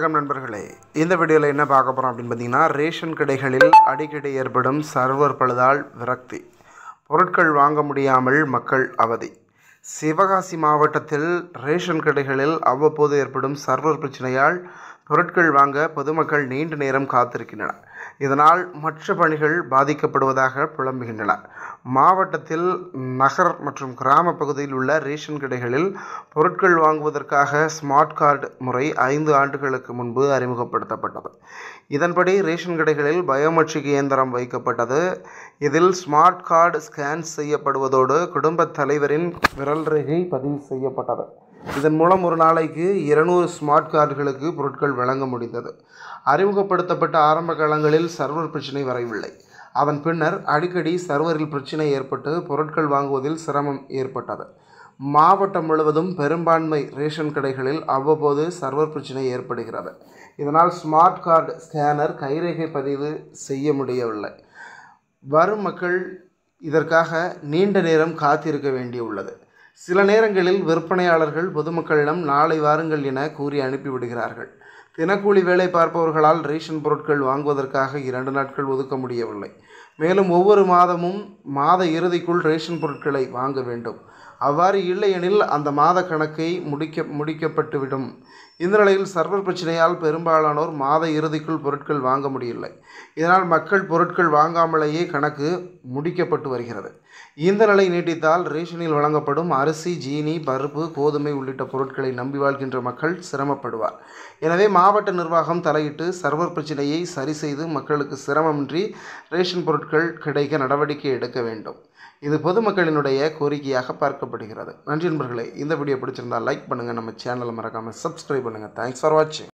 வணக்கம் நண்பர்களே இந்த வீடியோவில் என்ன பார்க்க போகிறோம் அப்படின்னு பார்த்தீங்கன்னா ரேஷன் கடைகளில் அடிக்கடி ஏற்படும் சர்வர் பழுதால் விரக்தி பொருட்கள் வாங்க முடியாமல் மக்கள் அவதி சிவகாசி மாவட்டத்தில் ரேஷன் கடைகளில் அவ்வப்போது ஏற்படும் சர்வர் பிரச்சனையால் பொருட்கள் வாங்க பொதுமக்கள் நீண்ட நேரம் காத்திருக்கின்றனர் இதனால் மற்ற பணிகள் பாதிக்கப்படுவதாக புலம்புகின்றன மாவட்டத்தில் நகர் மற்றும் கிராம பகுதியில் உள்ள ரேஷன் கடைகளில் பொருட்கள் வாங்குவதற்காக ஸ்மார்ட் கார்டு முறை ஐந்து ஆண்டுகளுக்கு முன்பு அறிமுகப்படுத்தப்பட்டது இதன்படி ரேஷன் கடைகளில் பயோமெட்ரிக் இயந்திரம் வைக்கப்பட்டது இதில் ஸ்மார்ட் கார்டு ஸ்கேன் செய்யப்படுவதோடு குடும்பத் தலைவரின் விரல் ரேகை பதிவு செய்யப்பட்டது இதன் மூலம் ஒரு நாளைக்கு இருநூறு ஸ்மார்ட் கார்டுகளுக்கு பொருட்கள் வழங்க முடிந்தது அறிமுகப்படுத்தப்பட்ட ஆரம்ப காலங்களில் சர்வர் பிரச்சினை வரவில்லை அதன் பின்னர் அடிக்கடி சர்வரில் பிரச்சினை ஏற்பட்டு பொருட்கள் வாங்குவதில் சிரமம் ஏற்பட்டது மாவட்டம் முழுவதும் பெரும்பான்மை ரேஷன் கடைகளில் அவ்வப்போது சர்வர் பிரச்சனை ஏற்படுகிறது இதனால் ஸ்மார்ட் கார்டு ஸ்கேனர் கைரேகை பதிவு செய்ய முடியவில்லை வரும் மக்கள் இதற்காக நீண்ட நேரம் காத்திருக்க வேண்டியுள்ளது சில நேரங்களில் விற்பனையாளர்கள் பொதுமக்களிடம் நாளை வாருங்கள் என கூறி அனுப்பிவிடுகிறார்கள் தினக்கூலி வேலை பார்ப்பவர்களால் ரேஷன் பொருட்கள் வாங்குவதற்காக இரண்டு நாட்கள் ஒதுக்க முடியவில்லை மேலும் ஒவ்வொரு மாதமும் மாத இறுதிக்குள் ரேஷன் பொருட்களை வாங்க வேண்டும் அவ்வாறு இல்லையெனில் அந்த மாத கணக்கை முடிக்க முடிக்கப்பட்டுவிடும் இந்த நிலையில் சர்வர் பிரச்சனையால் பெரும்பாலானோர் மாத இறுதிக்குள் பொருட்கள் வாங்க முடியவில்லை இதனால் மக்கள் பொருட்கள் வாங்காமலேயே கணக்கு முடிக்கப்பட்டு வருகிறது இந்த நிலை நீட்டித்தால் ரேஷனில் வழங்கப்படும் அரிசி ஜீனி பருப்பு கோதுமை உள்ளிட்ட பொருட்களை நம்பி வாழ்கின்ற மக்கள் சிரமப்படுவார் எனவே மாவட்ட நிர்வாகம் தலையிட்டு சர்வர் பிரச்சனையை சரி செய்து மக்களுக்கு சிரமமின்றி ரேஷன் பொருட்கள் கிடைக்க நடவடிக்கை எடுக்க வேண்டும் இது பொதுமக்களினுடைய கோரிக்கையாக பார்க்கப்படுகிறது நன்றி நண்பர்களே இந்த வீடியோ பிடிச்சிருந்தால் லைக் பண்ணுங்கள் நம்ம சேனலை மறக்காமல் சப்ஸ்கிரைப் பண்ணுங்கள் தேங்க்ஸ் ஃபார் வாட்சிங்